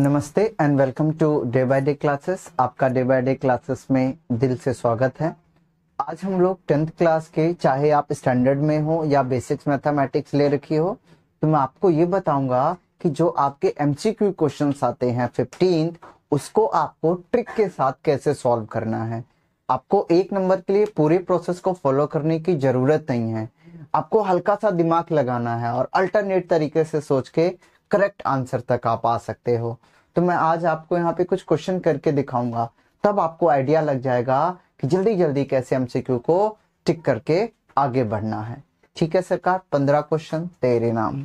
नमस्ते and welcome to day by day classes आपका day by day classes में दिल से स्वागत है आज हम लोग टेंथ क्लास के चाहे आप स्टैंडर्ड में हो या बेसिक्स मैथमेटिक्स ले रखी हो तो मैं आपको ये बताऊंगा कि जो आपके एमसीक्यू क्वेश्चंस आते हैं फिफ्टीन उसको आपको ट्रिक के साथ कैसे सॉल्व करना है आपको एक नंबर के लिए पूरे प्रोसेस को फॉलो करने की जरूरत नहीं है आपको हल्का सा दिमाग लगाना है और अल्टरनेट तरीके से सोच के करेक्ट आंसर तक आप आ सकते हो तो मैं आज आपको यहाँ पे कुछ क्वेश्चन करके दिखाऊंगा तब आपको आइडिया लग जाएगा कि जल्दी जल्दी कैसे एमसीक्यू को टिक करके आगे बढ़ना है ठीक है सरकार पंद्रह क्वेश्चन तेरे नाम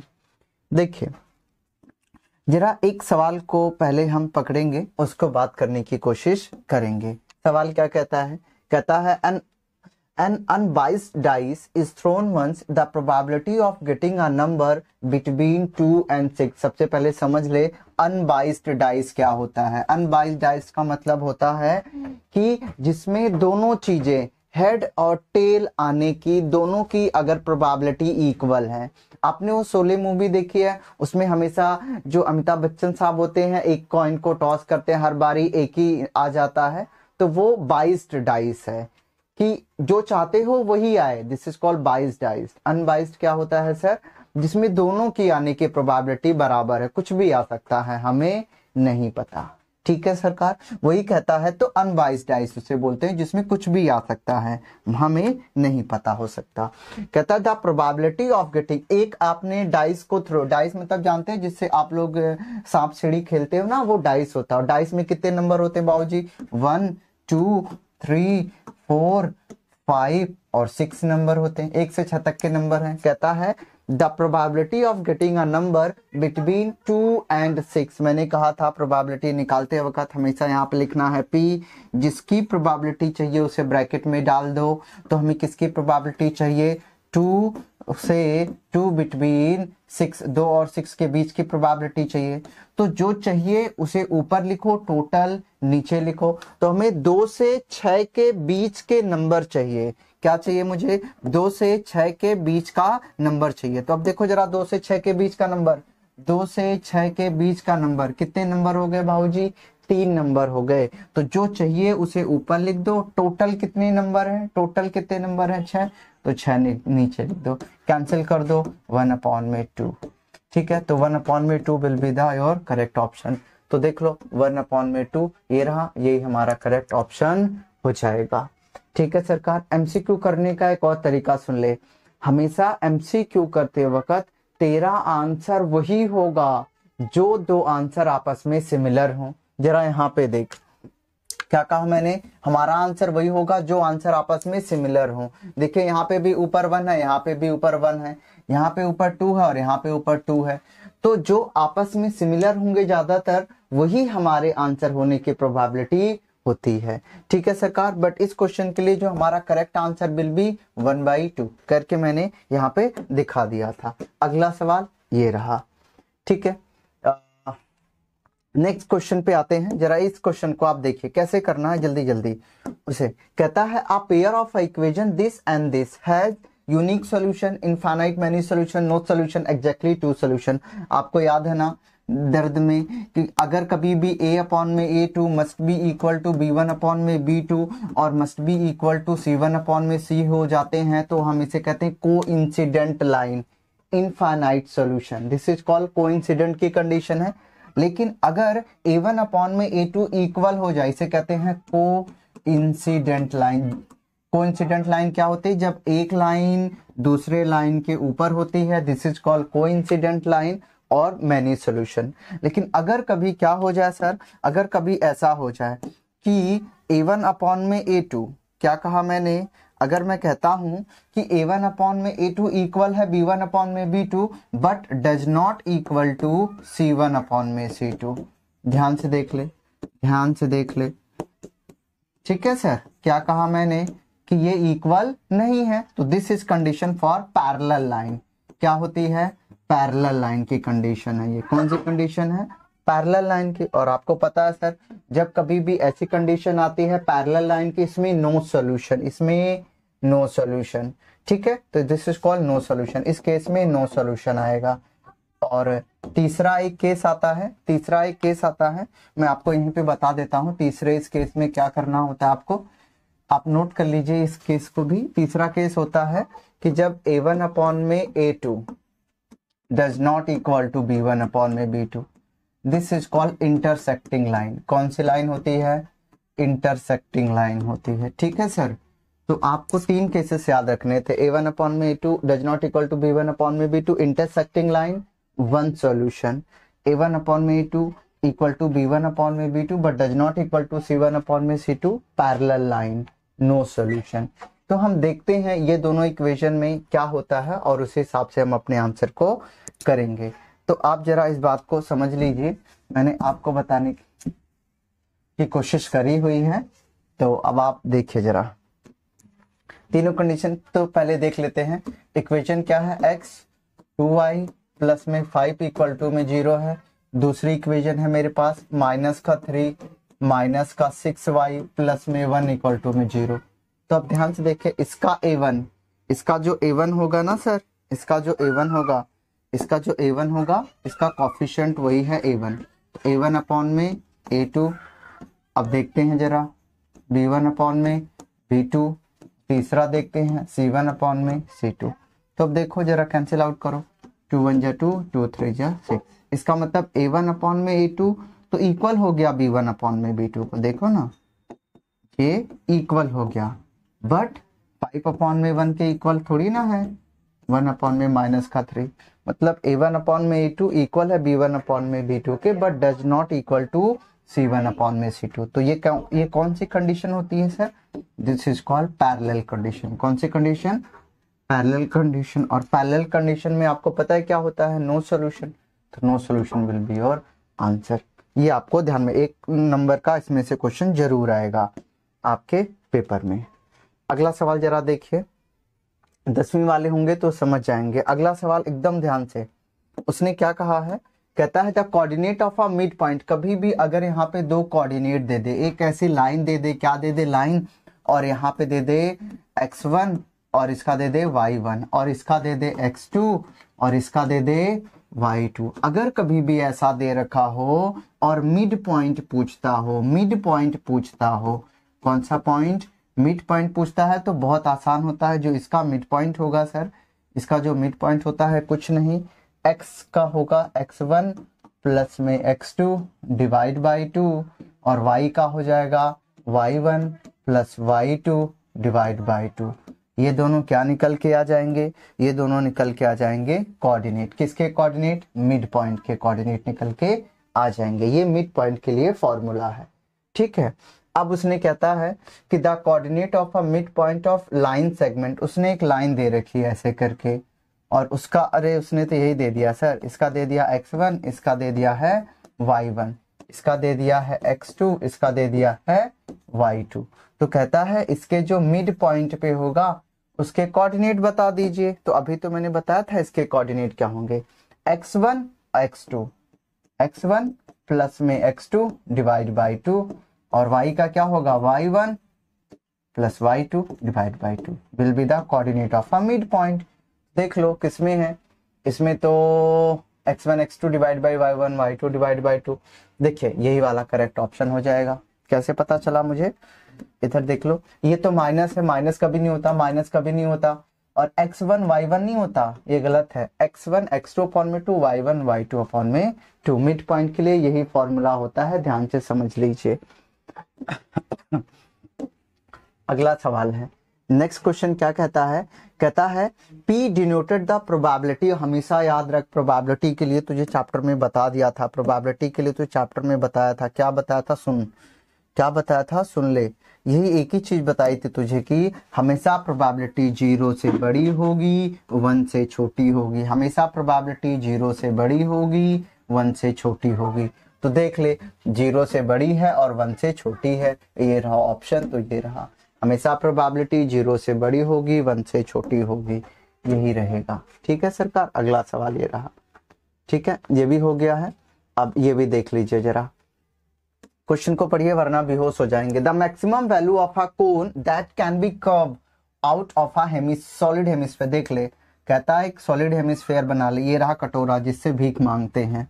देखिए जरा एक सवाल को पहले हम पकड़ेंगे उसको बात करने की कोशिश करेंगे सवाल क्या कहता है कहता है an an unbiased dice is thrown once the probability of getting a number between 2 and 6 सबसे पहले समझ ले अनबाइस्ड डाइस क्या होता है अनबाइस्ड डाइस का मतलब होता है कि जिसमें दोनों चीजें हेड और टेल आने की दोनों की अगर प्रोबेबिलिटी इक्वल है आपने वो सोले मूवी देखी है उसमें हमेशा जो अमिताभ बच्चन साहब होते हैं एक कॉइन को टॉस करते हैं हर बारी एक ही आ जाता है तो वो बाइस्ड डाइस है कि जो चाहते हो वही आए this is called biased dice unbiased क्या होता है सर जिसमें दोनों की आने की प्रोबेबिलिटी बराबर है कुछ भी आ सकता है हमें नहीं पता ठीक है सरकार वही कहता है तो अनबाइस्ड डाइस उसे बोलते हैं जिसमें कुछ भी आ सकता है हमें नहीं पता हो सकता कहता है द प्रोबेबिलिटी ऑफ गेटिंग एक आपने डाइस को थ्रो डाइस मतलब जानते हैं जिससे आप लोग सांप सीढ़ी खेलते हो ना वो डाइस होता है डाइस में कितने नंबर होते हैं बाबू जी one two three four five और सिक्स नंबर होते हैं एक से छह तक के नंबर हैं कहता है the probability of getting a number between two and six मैंने कहा था प्रोबेबिलिटी निकालते वक्त हमेशा यहाँ पे लिखना है पी जिसकी प्रोबेबिलिटी चाहिए उसे ब्रैकेट में डाल दो तो हमें किसकी प्रोबेबिलिटी चाहिए टू से टू बिटवीन सिक्स दो और सिक्स के बीच की प्रोबेबिलिटी चाहिए तो जो चाहिए उसे ऊपर लिखो टोटल नीचे लिखो तो हमें दो से छह के बीच के नंबर चाहिए क्या चाहिए मुझे दो से छह के बीच का नंबर चाहिए तो अब देखो जरा दो से छह के बीच का नंबर दो से छह के बीच का नंबर कितने नंबर हो गए भाऊ जी तीन नंबर हो गए तो जो चाहिए उसे ऊपर लिख दो टोटल कितने नंबर है टोटल कितने नंबर है छह तो छह नीचे लिख दो कैंसिल कर दो वन अपॉन में टू ठीक है तो वन अपॉन में two will be your correct option तो देख लो वन अपॉन में टू ये रहा यही हमारा करेक्ट ऑप्शन हो जाएगा ठीक है सरकार एमसीक्यू करने का एक और तरीका सुन ले हमेशा एमसीक्यू करते वक्त तेरा आंसर वही होगा जो दो आंसर आपस में सिमिलर हों जरा यहाँ पे देख क्या कहा मैंने हमारा आंसर वही होगा जो आंसर आपस में सिमिलर हो देखिए यहाँ पे भी ऊपर वन है यहाँ पे भी ऊपर वन है यहाँ पे ऊपर टू है और यहाँ पे ऊपर टू है तो जो आपस में सिमिलर होंगे ज्यादातर वही हमारे आंसर होने की प्रोबेबिलिटी होती है ठीक है सरकार बट इस क्वेश्चन के लिए जो हमारा correct answer will be one by two करके मैंने यहाँ पे दिखा दिया था अगला सवाल ये रहा ठीक है नेक्स्ट क्वेश्चन पे आते हैं जरा इस क्वेश्चन को आप देखिए कैसे करना है जल्दी जल्दी उसे कहता है a pair of equation this and this has unique solution infinite many solution no solution exactly two solution आपको याद है ना दर्द में कि अगर कभी भी a अपॉन में A two must be equal to B one upon में बी टू और must be equal to C one upon में सी हो जाते हैं तो हम इसे कहते हैं coincident line infinite solution this is called coincident की कंडीशन है लेकिन अगर ए वन अपॉन में ए टू इक्वल हो जाए इसे कहते हैं coincident line coincident line क्या होती है जब एक लाइन दूसरे लाइन के ऊपर होती है this is called coincident line और मैनी सोल्यूशन लेकिन अगर कभी क्या हो जाए सर अगर कभी ऐसा हो जाए कि ए वन अपॉन में ए टू क्या कहा मैंने अगर मैं कहता हूं कि ए वन अपॉन में ए टू इक्वल है बी वन अपॉन में B two but does not equal to C one upon में सी टू ध्यान से देख ले ध्यान से देख ले ठीक है सर क्या कहा मैंने कि ये इक्वल नहीं है तो this is condition for parallel line क्या होती है पैरेलल लाइन की कंडीशन है ये कौन सी कंडीशन है पैरेलल लाइन की और आपको पता है सर जब कभी भी ऐसी कंडीशन आती है पैरेलल लाइन की इसमें नो सॉल्यूशन इसमें नो सोल्यूशन ठीक है तो this is called no solution इस केस में नो सोल्यूशन आएगा और तीसरा एक केस आता है तीसरा एक केस आता है मैं आपको यहीं पे बता देता हूं तीसरे इस केस में क्या करना होता है आपको आप नोट कर लीजिए इस केस को भी तीसरा केस होता है कि जब ए वन अपॉन में A two does not equal to B one upon में B two this is called intersecting line कौन सी लाइन होती है इंटरसेक्टिंग लाइन होती है ठीक है सर तो आपको तीन केसेस याद रखने थे ए वन अपॉन में A two does not equal to B one upon में B two intersecting line one solution A one upon में A two equal to B one upon में B two but does not equal to C one upon में C two parallel line no solution तो हम देखते हैं ये दोनों equation में क्या होता है और उस हिसाब से हम अपने आंसर को करेंगे तो आप जरा इस बात को समझ लीजिए मैंने आपको बताने की कोशिश करी हुई है तो अब आप देखिए जरा तीनों कंडीशन तो पहले देख लेते हैं इक्वेशन क्या है एक्स टू वाई प्लस में फाइव इक्वल टू में जीरो है दूसरी इक्वेशन है मेरे पास माइनस का थ्री माइनस का सिक्स वाई प्लस में वन इक्वल टू में जीरो तो अब ध्यान से देखें इसका ए वन इसका जो ए वन होगा ना सर इसका जो ए वन होगा इसका जो ए वन होगा इसका कॉफिशेंट वही है A one A one upon में ए टू अब देखते हैं जरा बी वन अपॉन में बी टू तीसरा देखते हैं सी वन अपॉन में सी टू तो अब देखो जरा कैंसिल आउट करो टू वन जा टू टू थ्री जा सिक्स इसका मतलब ए वन अपॉन में ए टू तो इक्वल हो गया बी वन अपॉन में बी टू को देखो ना ये इक्वल हो गया बट फाइव अपॉन में वन के इक्वल थोड़ी ना है वन अपॉन में माइनस का थ्री मतलब ए वन अपॉन में ए टू इक्वल है बी वन अपॉन में बी टू के but does not equal to C one upon में सी टू तो ये ये कौन सी कंडीशन होती है sir this is called parallel condition कौन सी कंडीशन पैरेलल कंडीशन और पैरेलल कंडीशन में आपको पता है क्या होता है नो सोल्यूशन तो no solution will be your answer ये आपको ध्यान में एक नंबर का इसमें से क्वेश्चन जरूर आएगा आपके पेपर में अगला सवाल जरा देखिए दसवीं वाले होंगे तो समझ जाएंगे अगला सवाल एकदम ध्यान से उसने क्या कहा है कहता है the coordinate of a mid point कभी भी अगर यहाँ पे दो कोऑर्डिनेट दे दे एक ऐसी लाइन दे दे क्या दे दे लाइन और यहाँ पे दे दे एक्स वन और इसका दे दे वाई वन और इसका दे दे एक्स टू और इसका दे दे वाई टू अगर कभी भी ऐसा दे रखा हो और मिड पॉइंट पूछता हो मिड पॉइंट पूछता हो कौन सा पॉइंट मिड पॉइंट पूछता है तो बहुत आसान होता है जो इसका मिड पॉइंट होगा सर इसका जो मिड पॉइंट होता है कुछ नहीं एक्स का होगा एक्स वन प्लस में X two divide by two और वाई का हो जाएगा Y one plus Y two divide by two ये दोनों क्या निकल के आ जाएंगे ये दोनों निकल के आ जाएंगे कोऑर्डिनेट किसके कोऑर्डिनेट मिड पॉइंट के कोऑर्डिनेट निकल के आ जाएंगे ये मिड पॉइंट के लिए फॉर्मूला है ठीक है अब उसने कहता है कि the coordinate of a mid point of line segment उसने एक लाइन दे रखी है ऐसे करके और उसका अरे उसने तो यही दे दिया सर इसका दे दिया एक्स वन इसका दे दिया है वाई वन इसका दे दिया है एक्स टू इसका दे दिया है वाई टू तो कहता है इसके जो मिड पॉइंट पे होगा उसके कोऑर्डिनेट बता दीजिए तो अभी तो मैंने बताया था इसके कोऑर्डिनेट क्या होंगे X one X two X one plus में X two divide by two और वाई का क्या होगा Y one plus Y two divide by two will be the coordinate of a mid point देख लो किसमें है इसमें तो x one X two divide by Y one Y two divide by two देखिए यही वाला करेक्ट ऑप्शन हो जाएगा कैसे पता चला मुझे इधर देख लो ये तो माइनस है माइनस कभी नहीं होता माइनस कभी नहीं होता और एक्स वन वाई वन नहीं होता ये गलत है X one X two upon में two Y one Y two upon में टू मिड पॉइंट के लिए यही फॉर्मूला होता है ध्यान से समझ लीजिए अगला सवाल है नेक्स्ट क्वेश्चन क्या कहता है कहता है पी डिनोटेड द प्रोबेबिलिटी हमेशा याद रख प्रोबेबिलिटी के लिए तुझे चैप्टर में बता दिया था प्रोबेबिलिटी के लिए तुझे चैप्टर में बताया था क्या बताया था सुन क्या बताया था सुन ले यही एक ही चीज बताई थी तुझे कि हमेशा प्रोबेबिलिटी जीरो से बड़ी होगी वन से छोटी होगी हमेशा प्रोबेबिलिटी जीरो से बड़ी होगी वन से छोटी होगी तो देख ले जीरो से बड़ी है और वन से छोटी है ये रहा ऑप्शन तो ये रहा हमेशा प्रोबेबिलिटी जीरो से बड़ी होगी वन से छोटी होगी यही रहेगा ठीक है सरकार अगला सवाल ये रहा ठीक है ये भी हो गया है अब ये भी देख लीजिए जरा क्वेश्चन को पढ़िए वरना बेहोश हो जाएंगे the maximum value of a cone that can be carved out of a solid hemisphere देख ले कहता है एक सॉलिड हेमिस्फेयर बना ले ये रहा कटोरा जिससे भीख मांगते हैं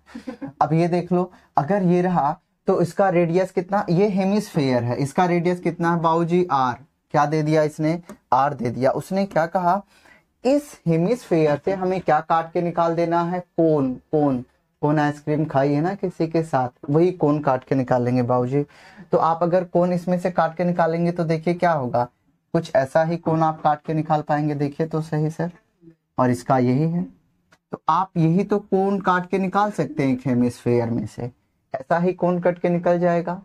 अब ये देख लो अगर ये रहा तो इसका रेडियस कितना ये हेमिसफेयर है इसका रेडियस कितना है बाबूजी आर क्या दे दिया इसने आर दे दिया उसने क्या कहा इस हेमिसफेयर से हमें क्या काट के निकाल देना है कोन कोन कोन आइसक्रीम खाई है ना किसी के साथ वही कोन काट के निकालेंगे बाबूजी तो आप अगर कोन इसमें से काट के निकालेंगे तो देखिए क्या होगा कुछ ऐसा ही कोन आप काट के निकाल पाएंगे देखिए तो सही सर और इसका यही है तो आप यही तो कोन काट के निकाल सकते हैं एक हेमिसफेयर में से ऐसा ही कोन कट के निकल जाएगा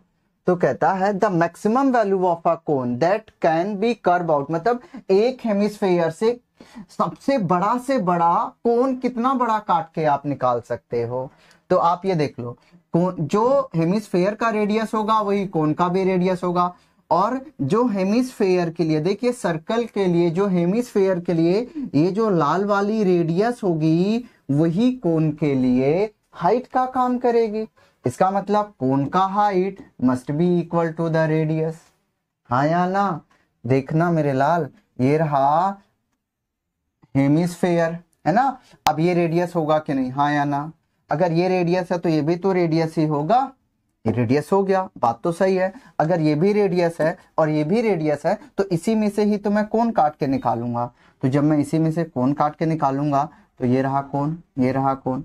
तो कहता है the maximum value of a cone that can be carved out मतलब एक हेमिस्फेयर से सबसे बड़ा से बड़ा कोन कितना बड़ा काट के आप निकाल सकते हो तो आप ये देख लो कोन जो हेमिस्फेयर का रेडियस होगा वही कोन का भी रेडियस होगा और जो हेमिस्फेयर के लिए देखिए सर्कल के लिए जो हेमिस्फेयर के लिए ये जो लाल वाली रेडियस होगी वही कोन के लिए हाइट का काम करेगी इसका मतलब कोन का height must be equal to the radius हाँ या ना देखना मेरे लाल ये रहा हेमिस्फेयर है ना अब ये रेडियस होगा कि नहीं हाँ या ना अगर ये रेडियस है तो ये भी तो रेडियस ही होगा ये रेडियस हो गया बात तो सही है अगर ये भी रेडियस है और ये भी रेडियस है तो इसी में से ही तो मैं कौन काट के निकालूंगा तो जब मैं इसी में से कौन काट के निकालूंगा तो ये रहा कौन ये रहा कौन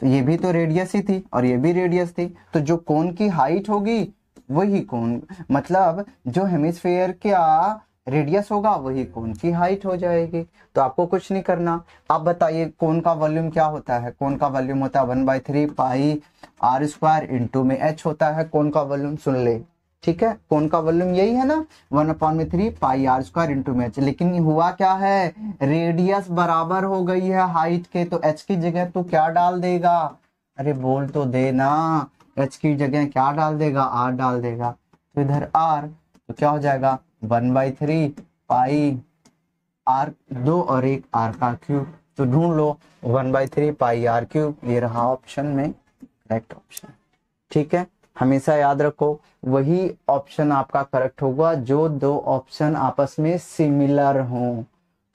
तो ये भी तो रेडियस ही थी और ये भी रेडियस थी तो जो कोन की हाइट होगी वही कोन मतलब जो हेमिसफेयर क्या रेडियस होगा वही कोन की हाइट हो जाएगी तो आपको कुछ नहीं करना आप बताइए कोन का वॉल्यूम क्या होता है कोन का वॉल्यूम होता है one by three pi R square into में एच होता है कोन का वॉल्यूम सुन ले ठीक है कौन तो का वॉल्यूम यही है ना वन अपॉन में three pi R square into में एच लेकिन हुआ क्या है रेडियस बराबर हो गई है हाइट के तो एच की जगह तो क्या डाल देगा अरे बोल तो देना एच की जगह क्या डाल देगा आर डाल देगा तो इधर आर तो क्या हो जाएगा one by three pi R दो और एक आर का क्यूब तो ढूंढ लो one by three pi R cube ये रहा ऑप्शन में करेक्ट ऑप्शन ठीक है हमेशा याद रखो वही ऑप्शन आपका करेक्ट होगा जो दो ऑप्शन आपस में सिमिलर हो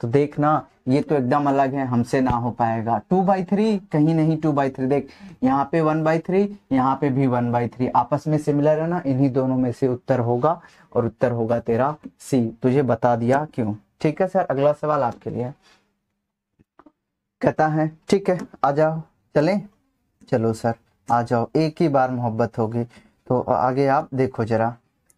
तो देखना ये तो एकदम अलग है हमसे ना हो पाएगा टू बाई थ्री कहीं नहीं टू बाई थ्री देख यहाँ पे वन बाई थ्री यहाँ पे भी वन बाई थ्री आपस में सिमिलर है ना इन्हीं दोनों में से उत्तर होगा और उत्तर होगा तेरा सी तुझे बता दिया क्यों ठीक है सर अगला सवाल आपके लिए कहता है ठीक है आ जाओ चले चलो सर आ जाओ एक ही बार मोहब्बत होगी तो आगे आप देखो जरा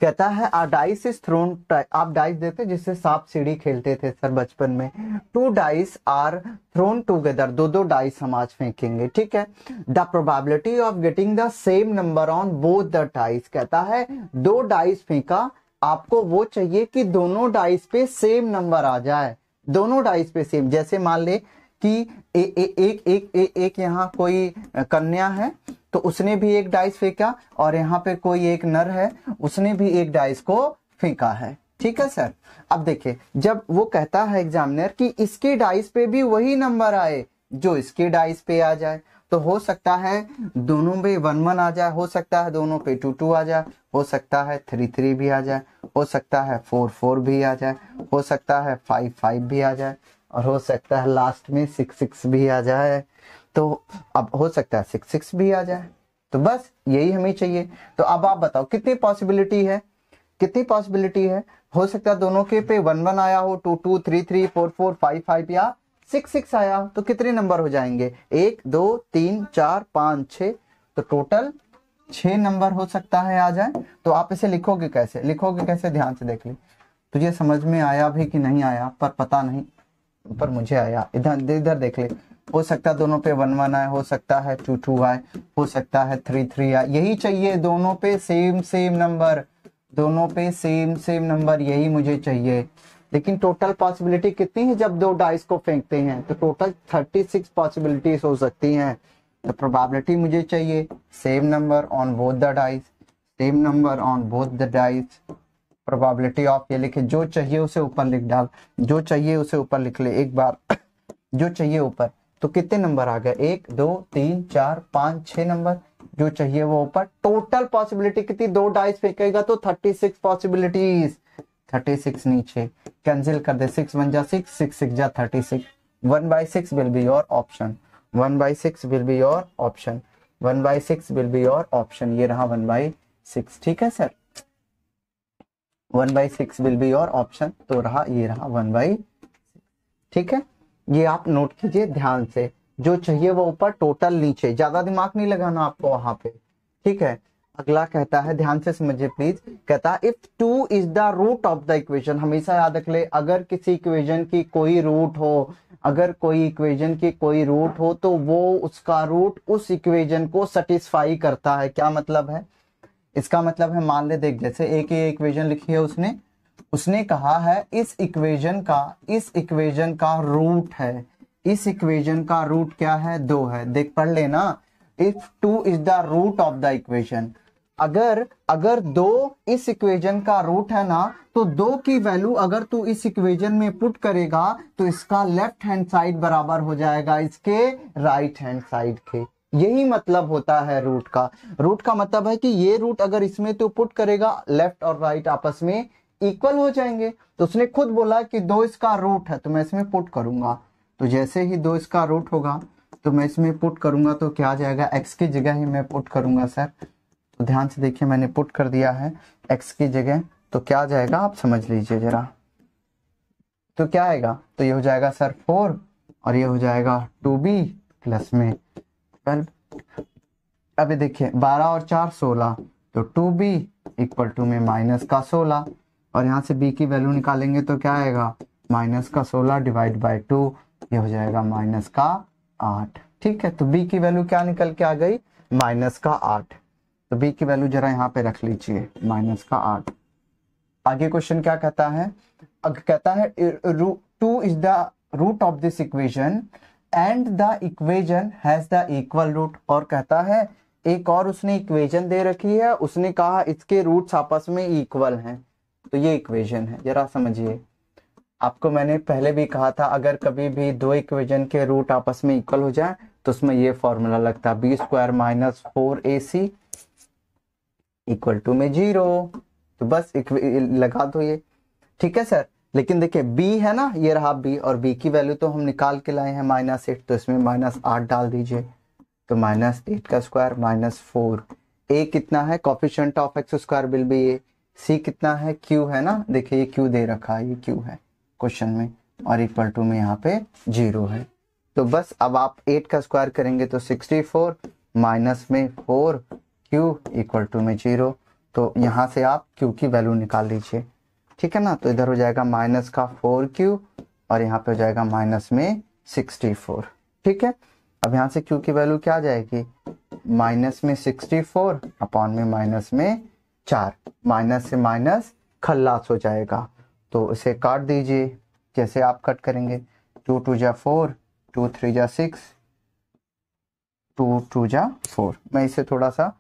कहता है आ डाइस इज थ्रोन आप डाइस देते जिससे सांप सीढ़ी खेलते थे सर बचपन में two dice are thrown together दो दो डाइस हम आज फेंकेंगे ठीक है the probability of getting the same number on both the dice कहता है दो डाइस फेंका आपको वो चाहिए कि दोनों डाइस पे सेम नंबर आ जाए दोनों डाइस पे सेम जैसे मान ले कि ए, ए, एक एक ए, एक यहाँ कोई कन्या है तो उसने भी एक डाइस फेंका और यहाँ पे कोई एक नर है उसने भी एक डाइस को फेंका है ठीक है सर अब देखिए जब वो कहता है एग्जामिनर कि इसके डाइस पे भी वही नंबर आए जो इसके डाइस पे आ जाए तो हो सकता है दोनों पे वन वन आ जाए हो सकता है दोनों पे टू टू आ जाए हो सकता है थ्री थ्री भी आ जाए हो सकता है फोर फोर भी आ जाए हो सकता है फाइव फाइव भी आ जाए और हो सकता है लास्ट में सिक्स सिक्स भी आ जाए तो अब हो सकता है सिक्स सिक्स भी आ जाए तो बस यही हमें चाहिए तो अब आप बताओ कितनी पॉसिबिलिटी है कितनी पॉसिबिलिटी है हो सकता है दोनों के पे वन वन आया हो two two three three four four five five या सिक्स सिक्स आया तो कितने नंबर हो जाएंगे एक दो तीन चार पाँच छ तो टोटल छ नंबर हो सकता है आ जाए तो आप इसे लिखोगे कैसे लिखोगे कैसे ध्यान से देख ली तुझे समझ में आया भी कि नहीं आया पर पता नहीं पर मुझे आया इधर इधर देख ले हो सकता है दोनों पे वन वन आए हो सकता है टू टू आए हो सकता है थ्री थ्री आए यही चाहिए दोनों पे सेम सेम नंबर दोनों पे सेम सेम नंबर यही मुझे चाहिए लेकिन टोटल पॉसिबिलिटी कितनी है जब दो डाइस को फेंकते हैं तो टोटल थर्टी सिक्स पॉसिबिलिटीज हो सकती हैं तो प्रोबेबिलिटी मुझे चाहिए same number on both the dice same number on both the dice probability of ये लिखे जो चाहिए उसे ऊपर लिख डाल जो चाहिए उसे ऊपर लिख ले एक बार जो चाहिए ऊपर तो कितने नंबर आ गए एक दो तीन चार पाँच छह नंबर जो चाहिए वो ऊपर टोटल पॉसिबिलिटी कितनी दो डाइस फेंकेगा तो thirty six possibilities thirty six नीचे कैंसिल कर दे सिक्स वन जा सिक्स सिक्स सिक्स जा thirty six one by six will be your option one by six will be your option one by six will be your option ये रहा one by six ठीक है sir one by six will be your option तो रहा ये रहा one by ठीक है ये आप नोट कीजिए ध्यान से जो चाहिए वो ऊपर टोटल नीचे ज्यादा दिमाग नहीं लगाना आपको वहां पे ठीक है अगला कहता है ध्यान से समझिए प्लीज कहता है if two is the root of the equation हमेशा याद रख ले अगर किसी इक्वेशन की कोई रूट हो अगर कोई इक्वेशन की कोई रूट हो तो वो उसका रूट उस इक्वेशन को सेटिस्फाई करता है क्या मतलब है इसका मतलब है मान ले देख जैसे एक ही इक्वेजन लिखी है उसने उसने कहा है इस इक्वेजन का इस इक्वेजन का रूट है इस इक्वेजन का रूट क्या है दो है देख पढ़ लेना if two is the root of the equation अगर अगर दो इस इक्वेजन का रूट है ना तो दो की वैल्यू अगर तू इस इक्वेजन में पुट करेगा तो इसका लेफ्ट हैंड साइड बराबर हो जाएगा इसके राइट हैंड साइड के यही मतलब होता है रूट का रूट का मतलब है कि ये रूट अगर इसमें तो पुट करेगा लेफ्ट और राइट आपस में इक्वल हो जाएंगे तो उसने खुद बोला कि दो इसका रूट है तो मैं इसमें पुट करूंगा तो जैसे ही दो इसका रूट होगा तो मैं इसमें पुट करूंगा तो क्या आ जाएगा एक्स की जगह ही मैं पुट करूंगा सर तो ध्यान से देखिए मैंने पुट कर दिया है एक्स की जगह तो क्या जाएगा आप समझ लीजिए जरा तो क्या आएगा तो ये हो जाएगा सर फोर और ये हो जाएगा टू बी प्लस में ट्वेल्व अभी देखिए बारह और चार सोलह तो टू बी इक्वल टू में माइनस का सोलह और यहाँ से बी की वैल्यू निकालेंगे तो क्या आएगा माइनस का सोलह डिवाइड बाई टू ये हो जाएगा माइनस का आठ ठीक है तो बी की वैल्यू क्या निकल के आ गई माइनस का आठ तो बी की वैल्यू जरा यहाँ पे रख लीजिए माइनस का आठ आगे क्वेश्चन क्या कहता है कहता है two is the root of this equation and the equation has the equal root और कहता है एक और उसने इक्वेजन दे रखी है उसने कहा इसके रूट्स आपस में इक्वल हैं तो ये इक्वेजन है जरा समझिए आपको मैंने पहले भी कहा था अगर कभी भी दो इक्वेजन के रूट आपस में इक्वल हो जाए तो उसमें ये फॉर्मूला लगता है b square minus four a c equal to में जीरो तो बस लगा दो ये ठीक है सर लेकिन देखिए b है ना ये रहा b और b की वैल्यू तो हम निकाल के लाए हैं माइनस एट तो इसमें माइनस आठ डाल दीजिए तो माइनस एट का स्क्वायर माइनस फोर ए कितना है coefficient of x square will b a c कितना है क्यू है ना देखिए ये क्यू दे रखा है ये क्यू है क्वेश्चन में और इक्वल टू में यहाँ पे जीरो है तो बस अब आप एट का स्क्वायर करेंगे तो सिक्सटी फोर माइनस में फोर क्यू इक्वल टू में जीरो तो यहाँ से आप क्यू की वैल्यू निकाल लीजिए ठीक है ना तो इधर हो जाएगा माइनस का फोर क्यू और यहाँ पे हो जाएगा माइनस में सिक्सटी फोर ठीक है अब यहाँ से क्यू की वैल्यू क्या आ जाएगी माइनस में सिक्सटी फोर अपॉन में माइनस में चार माइनस से माइनस खल्लास हो जाएगा तो इसे काट दीजिए जैसे आप कट करेंगे टू टू जा फोर टू थ्री जा सिक्स टू टू जा फोर मैं इसे थोड़ा सा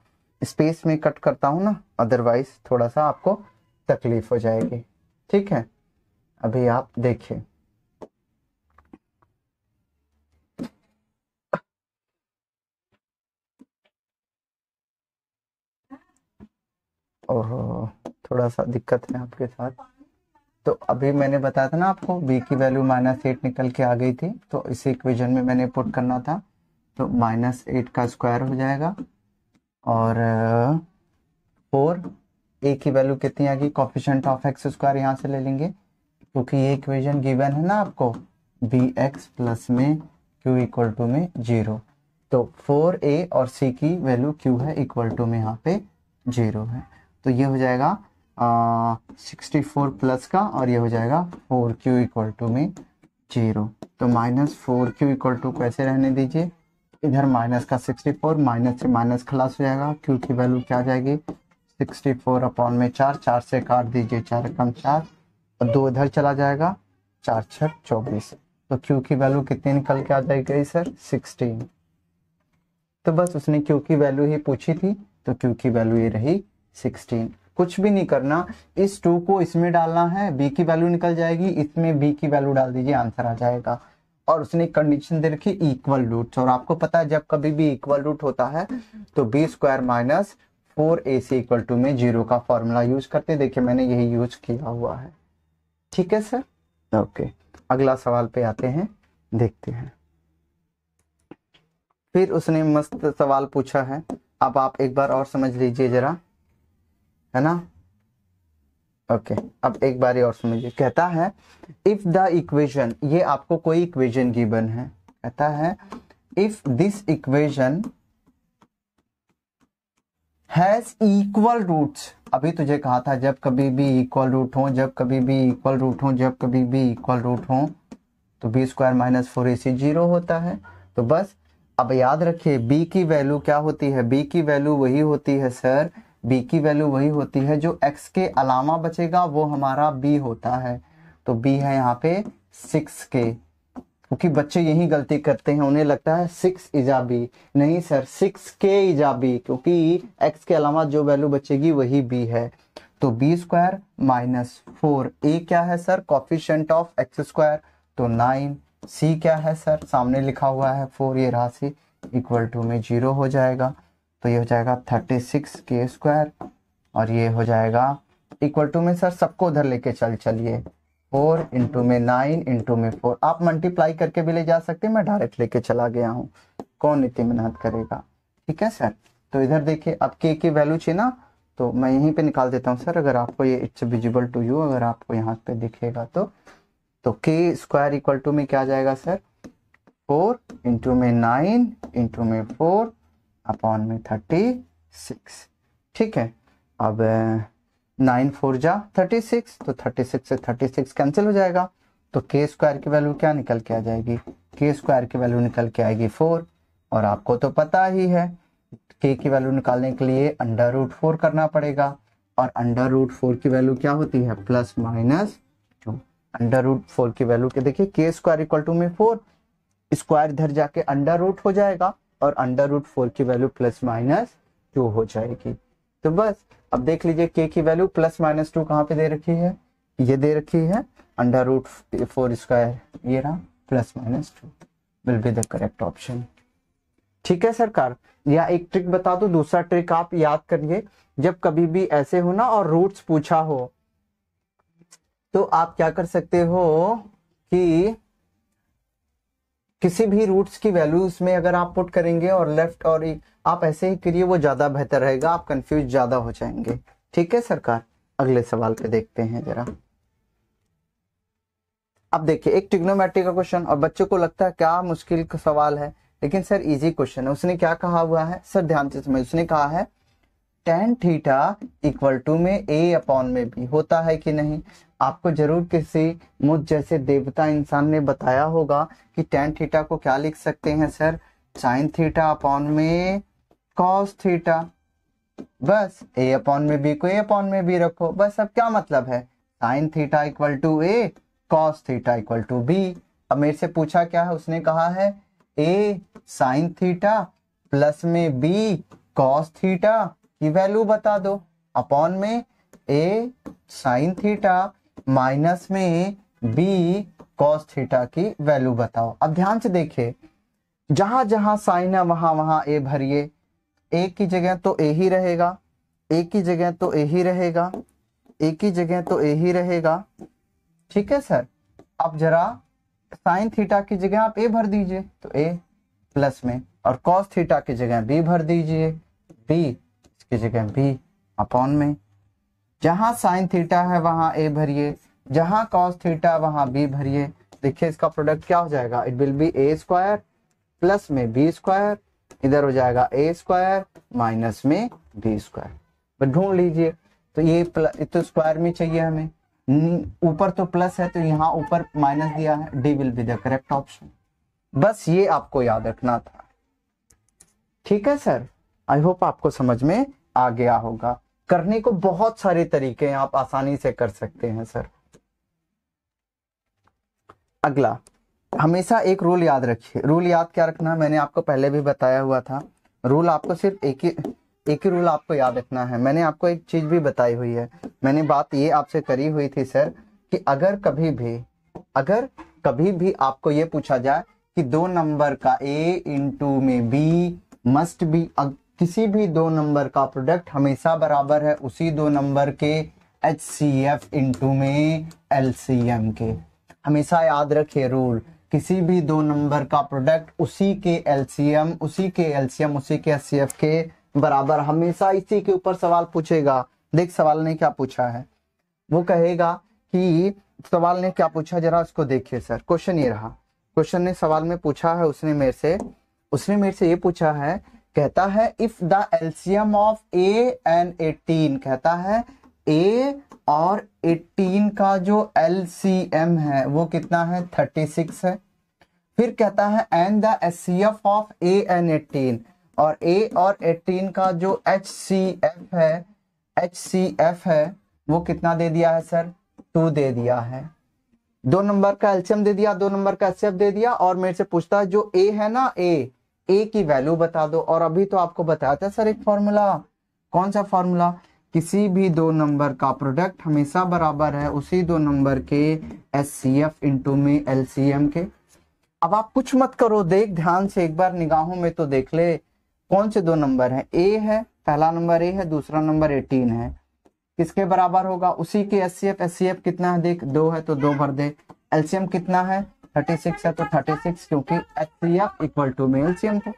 स्पेस में कट करता हूँ ना अदरवाइज थोड़ा सा आपको तकलीफ हो जाएगी ठीक है अभी आप देखिए ओहो थोड़ा सा दिक्कत है आपके साथ तो अभी मैंने बताया था ना आपको b की वैल्यू माइनस एट निकल के आ गई थी तो इसी इक्वेशन में मैंने पुट करना था तो माइनस एट का स्क्वायर हो जाएगा और फोर uh, ए की वैल्यू कितनी आ गई कॉफिशेंट ऑफ एक्स स्क्वायर यहाँ से ले लेंगे क्योंकि ये इक्वेशन गिवन है ना आपको बी एक्स प्लस में क्यू इक्वल टू में जीरो तो फोर ए और सी की वैल्यू क्यू है इक्वल टू में यहाँ पे जीरो है तो ये हो जाएगा सिक्सटी फोर प्लस का और ये हो जाएगा फोर क्यू इक्वल टू में जीरो तो minus four q equal to कैसे रहने दीजिए इधर माइनस का सिक्सटी फोर माइनस से माइनस खलास हो जाएगा क्यू की वैल्यू क्या आ जाएगी सिक्सटी फोर अपॉन में चार चार से काट दीजिए चार कम चार और दो इधर चला जाएगा चार छः चौबीस तो क्यू की वैल्यू कितनी निकल के आ जाएगी सर सिक्सटीन तो बस उसने क्यू की वैल्यू ही पूछी थी तो क्यू की वैल्यू ये रही सिक्सटीन कुछ भी नहीं करना इस टू को इसमें डालना है बी की वैल्यू निकल जाएगी इसमें बी की वैल्यू डाल दीजिए आंसर आ जाएगा और उसने कंडीशन दे रखी इक्वल रूट और आपको पता है जब कभी भी इक्वल रूट होता है तो b square minus four a c equal to में जीरो का फॉर्मूला यूज करते देखिए मैंने यही यूज किया हुआ है ठीक है सर ओके अगला सवाल पे आते हैं देखते हैं फिर उसने मस्त सवाल पूछा है अब आप एक बार और समझ लीजिए जरा है ना ओके okay, अब एक बार और समझिए कहता है इफ द इक्वेशन ये आपको कोई इक्वेशन गिवन है कहता है if this equation has equal roots अभी तुझे कहा था जब कभी भी इक्वल रूट हो जब कभी भी इक्वल रूट हो जब कभी भी इक्वल रूट हो तो b square minus four a c zero होता है तो बस अब याद रखिए बी की वैल्यू क्या होती है बी की वैल्यू वही होती है सर बी की वैल्यू वही होती है जो एक्स के अलावा बचेगा वो हमारा बी होता है तो बी है यहाँ पे सिक्स के क्योंकि बच्चे यही गलती करते हैं उन्हें लगता है सिक्स इजाबी नहीं सर सिक्स के इजाबी क्योंकि एक्स के अलावा जो वैल्यू बचेगी वही बी है तो b square minus four a क्या है sir coefficient of x square तो नाइन सी क्या है सर सामने लिखा हुआ है फोर ये राशि इक्वल टू में जीरो हो जाएगा तो ये हो जाएगा थर्टी सिक्स के स्क्वायर और ये हो जाएगा इक्वल टू में सर सबको उधर लेके चल चलिए फोर इंटू में नाइन इंटू में फोर आप मल्टीप्लाई करके भी ले जा सकते हैं मैं डायरेक्ट लेके चला गया हूँ कौन इतनी मेहनत करेगा ठीक है सर तो इधर देखिए अब के की वैल्यू चाहिए ना तो मैं यहीं पे निकाल देता हूँ सर अगर आपको ये इट्स विजिबल टू यू अगर आपको यहाँ पे दिखेगा तो तो के स्क्वायर इक्वल टू में क्या जाएगा सर फोर इंटू में नाइन इंटू में फोर अपॉन में थर्टी सिक्स ठीक है अब नाइन फोर जा थर्टी सिक्स तो थर्टी सिक्स से थर्टी सिक्स कैंसिल हो जाएगा तो के स्क्वायर की वैल्यू क्या निकल के आ जाएगी के स्क्वायर की वैल्यू निकल के आएगी फोर और आपको तो पता ही है के की वैल्यू निकालने के लिए अंडर रूट फोर करना पड़ेगा और अंडर रूट फोर की वैल्यू क्या होती है plus minus two under root four की वैल्यू के देखिए के स्क्वायर इक्वल टू में फोर स्क्वायर इधर जाके अंडर रूट हो जाएगा और अंडर रूट फोर की वैल्यू प्लस माइनस टू हो जाएगी तो बस अब देख लीजिए के की वैल्यू प्लस माइनस टू कहाँ पे दे रखी है ये दे रखी है अंडर रूट फोर स्क्वायर ये रहा plus minus two will be the correct option ठीक है सरकार या एक ट्रिक बता दो दूसरा ट्रिक आप याद करिए जब कभी भी ऐसे हो ना और रूट्स पूछा हो तो आप क्या कर सकते हो कि किसी भी रूट्स की वैल्यूज में अगर आप पुट करेंगे और लेफ्ट और आप ऐसे ही करिए वो ज्यादा बेहतर रहेगा आप कंफ्यूज ज्यादा हो जाएंगे ठीक है सरकार अगले सवाल पे देखते हैं जरा अब देखिए एक टिग्नोमेट्री का क्वेश्चन और बच्चों को लगता है क्या मुश्किल सवाल है लेकिन सर इजी क्वेश्चन है उसने क्या कहा हुआ है सर ध्यान से समझ उसने कहा है टेन थीटा इक्वल टू में ए अपॉन में बी होता है कि नहीं आपको जरूर किसी मुझ जैसे देवता इंसान ने बताया होगा कि टेन थीटा को क्या लिख सकते हैं सर साइन थीटा अपॉन में कॉस थीटा बस ए अपॉन में बी को ए अपॉन में बी रखो बस अब क्या मतलब है sine theta equal to a cos theta equal to b अब मेरे से पूछा क्या है उसने कहा है ए साइन थीटा प्लस में बी कॉस थीटा की वैल्यू बता दो अपॉन में ए साइन थीटा माइनस में बी कॉस थीटा की वैल्यू बताओ अब ध्यान से देखिए जहां जहां साइन है वहां वहां ए भरिए ए की जगह तो ए ही रहेगा ए की जगह तो ए ही रहेगा ए की जगह तो ए ही रहेगा ठीक है सर अब जरा साइन थीटा की जगह आप ए भर दीजिए तो ए प्लस में और कॉस थीटा की जगह बी भर दीजिए बी इसकी जगह बी अपॉन में जहां साइन थीटा है वहां ए भरिए जहां कॉस थीटा वहां बी भरिए देखिए इसका प्रोडक्ट क्या हो जाएगा it will be a square plus में बी स्क्वायर इधर हो जाएगा ए स्क्वायर माइनस में बी स्क्वायर बट ढूंढ लीजिए तो ये तो स्क्वायर में चाहिए हमें ऊपर तो प्लस है तो यहाँ ऊपर माइनस दिया है d will be the correct option बस ये आपको याद रखना था ठीक है सर आई होप आपको समझ में आ गया होगा करने को बहुत सारे तरीके हैं आप आसानी से कर सकते हैं सर अगला हमेशा एक रूल याद रखिए रूल याद क्या रखना मैंने आपको पहले भी बताया हुआ था रूल आपको सिर्फ एक ही एक ही रूल आपको याद रखना है मैंने आपको एक चीज भी बताई हुई है मैंने बात ये आपसे करी हुई थी सर कि अगर कभी भी अगर कभी भी आपको ये पूछा जाए कि दो नंबर का ए इंटू में बी मस्ट बी किसी भी दो नंबर का प्रोडक्ट हमेशा बराबर है उसी दो नंबर के एच सी एफ इंटू में एल सी एम के हमेशा याद रखे रूल किसी भी दो नंबर का प्रोडक्ट उसी के एल सी एम उसी के एल सी एम उसी के एच सी एफ के बराबर हमेशा इसी के ऊपर सवाल पूछेगा देख सवाल ने क्या पूछा है वो कहेगा कि सवाल ने क्या पूछा जरा उसको देखिए सर क्वेश्चन ये रहा क्वेश्चन ने सवाल में पूछा है उसने मेरे से उसने मेरे से ये पूछा है कहता है if the LCM of a and eighteen कहता है ए और एटीन का जो एल सी एम है वो कितना है थर्टी सिक्स है फिर कहता है and the S C F of a and eighteen और ए और एटीन का जो एच सी एफ है एच सी एफ है वो कितना दे दिया है सर टू दे दिया है दो नंबर का एल्शियम दे दिया दो नंबर का एस दे दिया और मेरे से पूछता है जो ए है ना ए ए की वैल्यू बता दो और अभी तो आपको बताया था सर एक फॉर्मूला कौन सा फॉर्मूला किसी भी दो नंबर का प्रोडक्ट हमेशा बराबर है उसी दो नंबर के एस सी एफ इंटू में एल सी एम के अब आप कुछ मत करो देख ध्यान से एक बार निगाहों में तो देख ले कौन से दो नंबर है ए है पहला नंबर ए है दूसरा नंबर एटीन है किसके बराबर होगा उसी के S C F S C F कितना है देख दो है तो दो भर दे एल सी एम कितना है थर्टी सिक्स है तो थर्टी सिक्स क्योंकि H C F equal to में एल्सियम था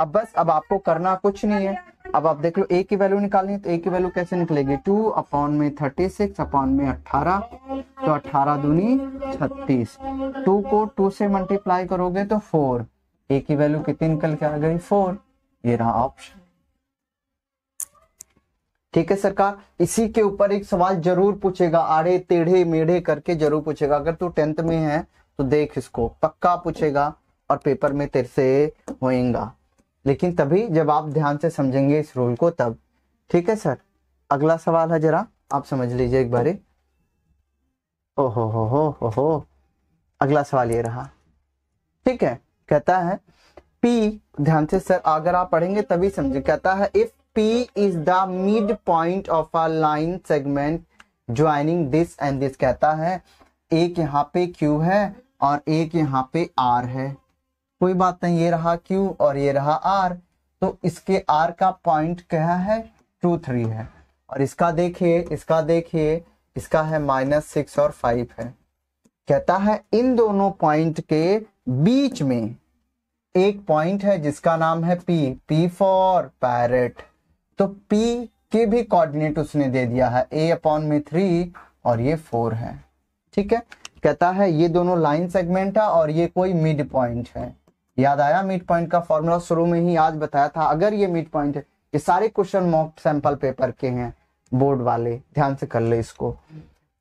अब बस अब आपको करना कुछ नहीं है अब आप देख लो ए की वैल्यू निकालनी है तो ए की वैल्यू कैसे निकलेगी टू अपॉन में थर्टी सिक्स अपॉन में अट्ठारह तो अट्ठारह दूनी छत्तीस टू को टू से मल्टीप्लाई करोगे तो फोर ए की वैल्यू कितनी निकल के आ गई फोर ये रहा ऑप्शन ठीक है सरकार इसी के ऊपर एक सवाल जरूर पूछेगा आड़े टेढ़े मेढ़े करके जरूर पूछेगा अगर तू टेंथ में है तो देख इसको पक्का पूछेगा और पेपर में तेरे से होएगा लेकिन तभी जब आप ध्यान से समझेंगे इस रूल को तब ठीक है सर अगला सवाल है जरा आप समझ लीजिए एक बारे ओहो हो हो हो हो अगला सवाल ये रहा ठीक है कहता है पी ध्यान से सर अगर आप पढ़ेंगे तभी समझे कहता है if P the mid point of a line segment joining this and this कहता है एक यहाँ पे Q है और एक यहाँ पे आर है कोई बात नहीं ये रहा क्यू और ये रहा आर तो इसके आर का पॉइंट क्या है टू थ्री है और इसका देखिए इसका देखिए इसका है माइनस सिक्स और फाइव है कहता है इन दोनों पॉइंट के बीच में एक पॉइंट है जिसका नाम है पी पी फॉर पैरेट तो पी के भी कोऑर्डिनेट उसने दे दिया है ए अपॉन में थ्री और ये फोर है ठीक है कहता है ये दोनों लाइन सेगमेंट है और ये कोई मिड पॉइंट है याद आया मिड पॉइंट का फॉर्मूला शुरू में ही आज बताया था अगर ये मिड पॉइंट है ये सारे क्वेश्चन मॉक सैंपल पेपर के हैं बोर्ड वाले ध्यान से कर ले इसको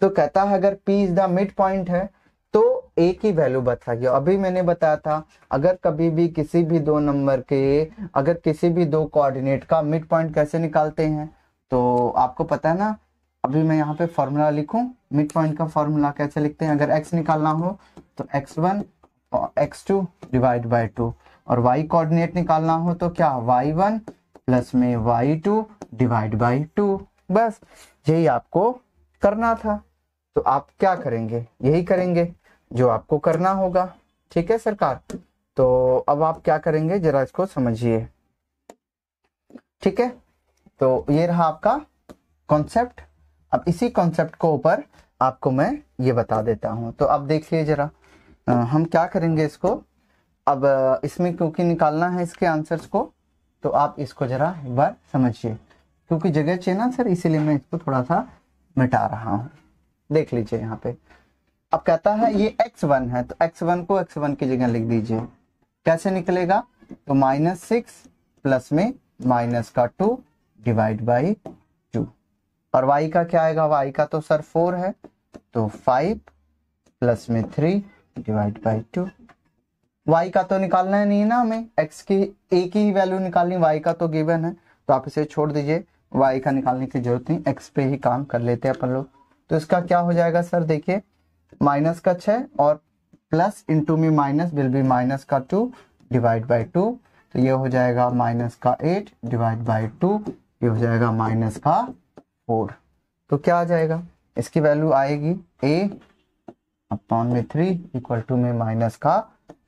तो कहता है अगर P is the mid point है तो ए की वैल्यू बताइए अभी मैंने बताया था अगर कभी भी किसी भी दो नंबर के अगर किसी भी दो कोऑर्डिनेट का मिड पॉइंट कैसे निकालते हैं तो आपको पता है ना अभी मैं यहाँ पे फॉर्मूला लिखूं मिड पॉइंट का फॉर्मूला कैसे लिखते हैं अगर एक्स निकालना हो तो एक्स वन और x two divide by two और वाई कोऑर्डिनेट निकालना हो तो क्या वाई वन प्लस में y two divide by two बस यही आपको करना था तो आप क्या करेंगे यही करेंगे जो आपको करना होगा ठीक है सरकार तो अब आप क्या करेंगे जरा इसको समझिए ठीक है तो ये रहा आपका कॉन्सेप्ट अब इसी कॉन्सेप्ट को ऊपर आपको मैं ये बता देता हूँ तो अब देखिए जरा हम क्या करेंगे इसको अब इसमें क्योंकि निकालना है इसके आंसर्स को तो आप इसको जरा एक बार समझिए क्योंकि जगह चाहिए ना सर इसीलिए मैं इसको थोड़ा सा मिटा रहा हूँ देख लीजिए यहाँ पे अब कहता है ये x1 है तो x1 को x1 की जगह लिख दीजिए कैसे निकलेगा तो माइनस सिक्स प्लस में माइनस का टू डिवाइड बाई और वाई का क्या आएगा वाई का तो सर फोर है तो फाइव प्लस में three divide by two y का तो निकालना है नहीं ना हमें एक्स की ही वैल्यू निकालनी वाई का तो गिवन है तो आप इसे छोड़ दीजिए वाई का निकालने की जरूरत नहीं एक्स पे ही काम कर लेते हैं अपन लोग तो इसका क्या हो जाएगा सर देखिए माइनस का छह और प्लस इंटू में माइनस विल बी माइनस का टू डिवाइड बाई टू तो ये हो जाएगा माइनस का एट डिवाइड बाई टू ये हो जाएगा माइनस का फोर तो क्या आ जाएगा इसकी वैल्यू आएगी ए अपॉन में थ्री इक्वल टू में माइनस का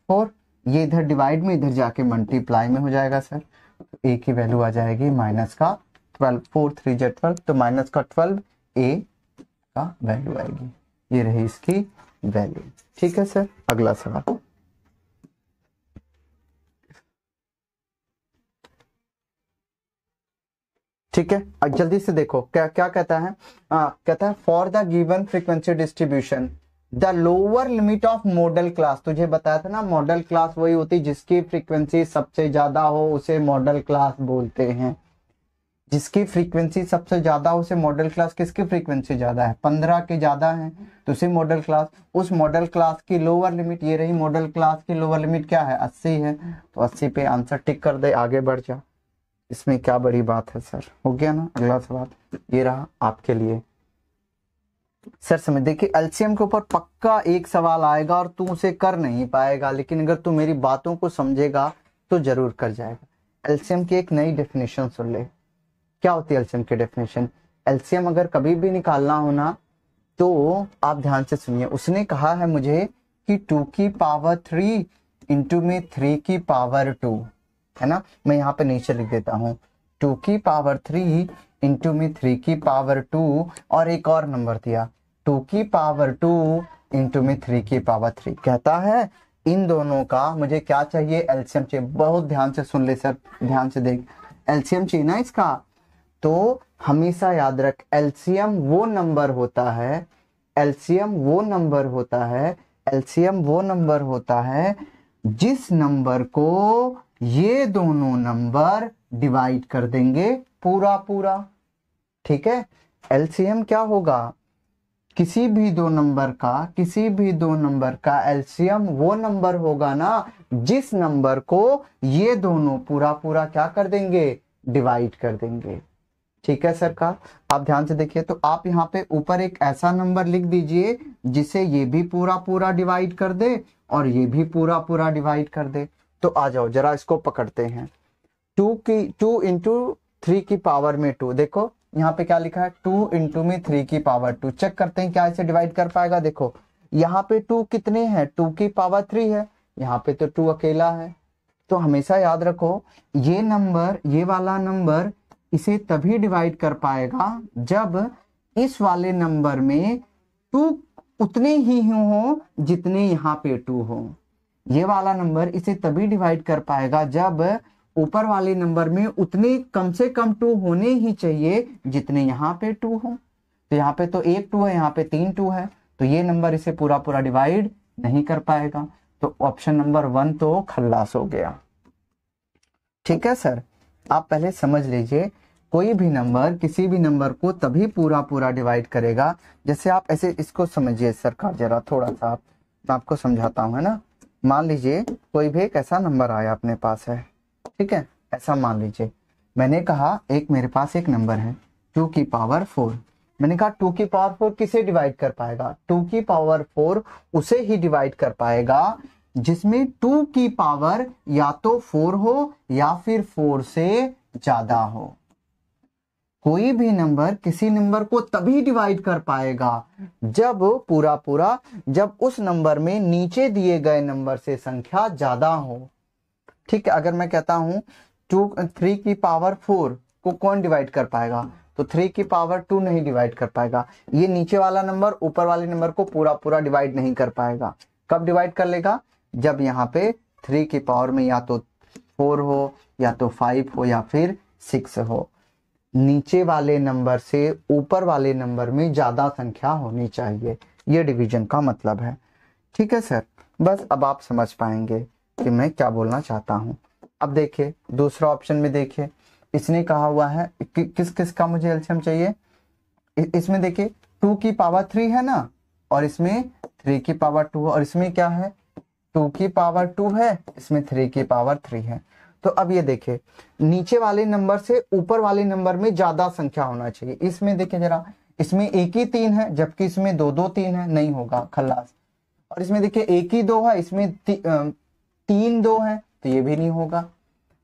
फोर ये इधर डिवाइड में इधर जाके मल्टीप्लाई में हो जाएगा सर ए तो की वैल्यू आ जाएगी माइनस का ट्वेल्व फोर थ्री जो ट्वेल्व तो माइनस का ट्वेल्व ए का वैल्यू आएगी ये रही इसकी वैल्यू ठीक है सर अगला सवाल ठीक है अब जल्दी से देखो क्या क्या कहता है आ, कहता है for the given frequency distribution the lower limit of modal class तुझे बताया था ना मॉडल क्लास वही होती जिसकी फ्रीक्वेंसी सबसे ज्यादा हो उसे मॉडल क्लास बोलते हैं जिसकी फ्रीक्वेंसी सबसे ज्यादा हो उसे मॉडल क्लास किसकी फ्रीक्वेंसी ज्यादा है पंद्रह के ज्यादा है तो उसे मॉडल क्लास उस मॉडल क्लास की लोअर लिमिट ये रही मॉडल क्लास की लोअर लिमिट क्या है अस्सी है तो अस्सी पे आंसर टिक कर दे आगे बढ़ जा इसमें क्या बड़ी बात है सर हो गया ना अगला सवाल ये रहा आपके लिए सर समझ देखिए एलसीएम के ऊपर पक्का एक सवाल आएगा और तू उसे कर नहीं पाएगा लेकिन अगर तू मेरी बातों को समझेगा तो जरूर कर जाएगा एलसीएम की एक नई डेफिनेशन सुन ले क्या होती है एलसीएम की डेफिनेशन एलसीएम अगर कभी भी निकालना हो ना तो आप ध्यान से सुनिए उसने कहा है मुझे कि टू की पावर थ्री इंटू में थ्री की पावर टू है ना मैं यहाँ पे नीचे लिख देता हूँ टू की पावर थ्री इंटू में थ्री की पावर टू और एक और नंबर दिया टू की पावर टू इंटू में थ्री की पावर थ्री कहता है इन दोनों का मुझे क्या चाहिए एल्सियम चाहिए बहुत ध्यान से सुन ले सर ध्यान से देख एल्सियम चाहिए ना इसका तो हमेशा याद रख एल्सियम वो नंबर होता है एल्सियम वो नंबर होता है एल्सियम वो नंबर होता है जिस नंबर को ये दोनों नंबर डिवाइड कर देंगे पूरा पूरा ठीक है एलसीएम क्या होगा किसी भी दो नंबर का किसी भी दो नंबर का एलसीएम वो नंबर होगा ना जिस नंबर को ये दोनों पूरा पूरा क्या कर देंगे डिवाइड कर देंगे ठीक है सर का आप ध्यान से देखिए तो आप यहाँ पे ऊपर एक ऐसा नंबर लिख दीजिए जिसे ये भी पूरा पूरा डिवाइड कर दे और ये भी पूरा पूरा डिवाइड कर दे तो आ जाओ जरा इसको पकड़ते हैं टू की टू इंटू थ्री की पावर में टू देखो यहाँ पे क्या लिखा है टू इंटू में थ्री की पावर टू चेक करते हैं क्या इसे डिवाइड कर पाएगा देखो यहाँ पे टू कितने हैं टू की पावर थ्री है यहाँ पे तो टू अकेला है तो हमेशा याद रखो ये नंबर ये वाला नंबर इसे तभी डिवाइड कर पाएगा जब इस वाले नंबर में टू उतने ही हो जितने यहाँ पे टू हो ये वाला नंबर इसे तभी डिवाइड कर पाएगा जब ऊपर वाले नंबर में उतने कम से कम टू होने ही चाहिए जितने यहाँ पे टू हो तो यहाँ पे तो एक टू है यहाँ पे तीन टू है तो ये नंबर इसे पूरा पूरा डिवाइड नहीं कर पाएगा तो ऑप्शन नंबर वन तो खल्लास हो गया ठीक है सर आप पहले समझ लीजिए कोई भी नंबर किसी भी नंबर को तभी पूरा पूरा डिवाइड करेगा जैसे आप ऐसे इसको समझिए सर का जरा थोड़ा सा आप आपको समझाता हूं है ना मान लीजिए कोई भी एक ऐसा नंबर आया अपने पास है ठीक है ऐसा मान लीजिए मैंने कहा एक मेरे पास एक नंबर है टू की पावर फोर मैंने कहा टू की पावर फोर किसे डिवाइड कर पाएगा टू की पावर फोर उसे ही डिवाइड कर पाएगा जिसमें टू की पावर या तो फोर हो या फिर फोर से ज्यादा हो कोई भी नंबर किसी नंबर को तभी डिवाइड कर पाएगा जब पूरा पूरा जब उस नंबर में नीचे दिए गए नंबर से संख्या ज्यादा हो ठीक है अगर मैं कहता हूं टू थ्री की पावर फोर को कौन डिवाइड कर पाएगा तो थ्री की पावर टू नहीं डिवाइड कर पाएगा ये नीचे वाला नंबर ऊपर वाले नंबर को पूरा पूरा डिवाइड नहीं कर पाएगा कब डिवाइड कर लेगा जब यहाँ पे थ्री की पावर में या तो फोर हो या तो फाइव हो या फिर सिक्स हो नीचे वाले नंबर से ऊपर वाले नंबर में ज़्यादा संख्या होनी चाहिए ये डिवीजन का मतलब है ठीक है सर बस अब आप समझ पाएंगे कि मैं क्या बोलना चाहता हूं अब देखिए दूसरा ऑप्शन में देखिए इसने कहा हुआ है कि, किस किस का मुझे एल्शियम चाहिए इसमें देखिए टू की पावर थ्री है ना और इसमें थ्री की पावर टू और इसमें क्या है टू की पावर टू है इसमें थ्री की पावर थ्री है तो अब ये देखिए नीचे वाले नंबर से ऊपर वाले नंबर में ज्यादा संख्या होना चाहिए इसमें देखिए जरा इसमें एक ही तीन है जबकि इसमें दो दो तीन है नहीं होगा खल्लास और इसमें देखिए एक ही दो है इसमें ती, तीन दो है तो ये भी नहीं होगा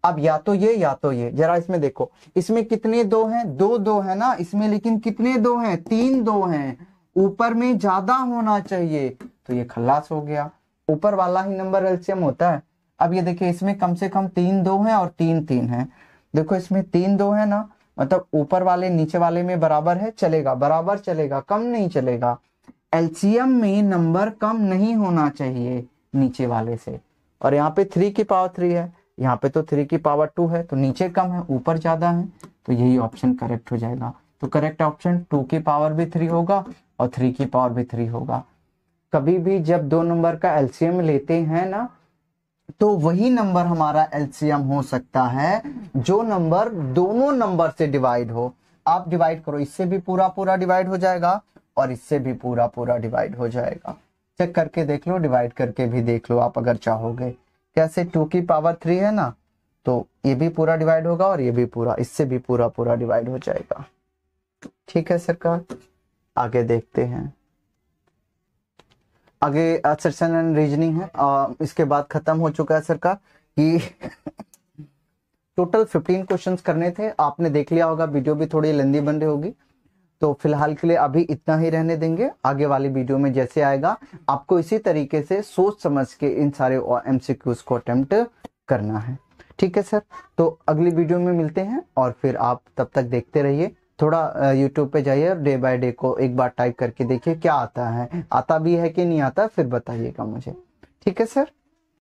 अब या तो ये या तो ये जरा इसमें देखो इसमें कितने दो हैं दो दो है ना इसमें लेकिन कितने दो हैं तीन दो हैं ऊपर में ज्यादा होना चाहिए तो ये खल्लास हो गया ऊपर वाला ही नंबर एल्सियम होता है अब ये देखिए इसमें कम से कम तीन दो हैं और तीन तीन हैं देखो इसमें तीन दो है ना मतलब ऊपर वाले नीचे वाले में बराबर है चलेगा बराबर चलेगा कम नहीं चलेगा एलसीएम में नंबर कम नहीं होना चाहिए नीचे वाले से और यहाँ पे थ्री की पावर थ्री है यहाँ पे तो थ्री की पावर टू है तो नीचे कम है ऊपर ज्यादा है तो यही ऑप्शन करेक्ट हो जाएगा तो करेक्ट ऑप्शन टू की पावर भी थ्री होगा और थ्री की पावर भी थ्री होगा कभी भी जब दो नंबर का एलसीएम लेते हैं ना तो वही नंबर हमारा एलसीएम हो सकता है जो नंबर दोनों नंबर से डिवाइड हो आप डिवाइड करो इससे भी पूरा पूरा डिवाइड हो जाएगा और इससे भी पूरा पूरा डिवाइड हो जाएगा चेक करके देख लो डिवाइड करके भी देख लो आप अगर चाहोगे कैसे टू की पावर थ्री है ना तो ये भी पूरा डिवाइड होगा और ये भी पूरा इससे भी पूरा पूरा डिवाइड हो जाएगा ठीक है सरकार आगे देखते हैं आगे एंड रीजनिंग है आ, इसके बाद खत्म हो चुका है सर का कि टोटल 15 क्वेश्चंस करने थे आपने देख लिया होगा वीडियो भी थोड़ी लेंदी बन रही होगी तो फिलहाल के लिए अभी इतना ही रहने देंगे आगे वाली वीडियो में जैसे आएगा आपको इसी तरीके से सोच समझ के इन सारे एमसीक्यूज को अटेम्प्ट करना है ठीक है सर तो अगली वीडियो में मिलते हैं और फिर आप तब तक देखते रहिए थोड़ा यूट्यूब पे जाइए और डे बाय डे को एक बार टाइप करके देखिए क्या आता है आता भी है कि नहीं आता फिर बताइएगा मुझे ठीक है सर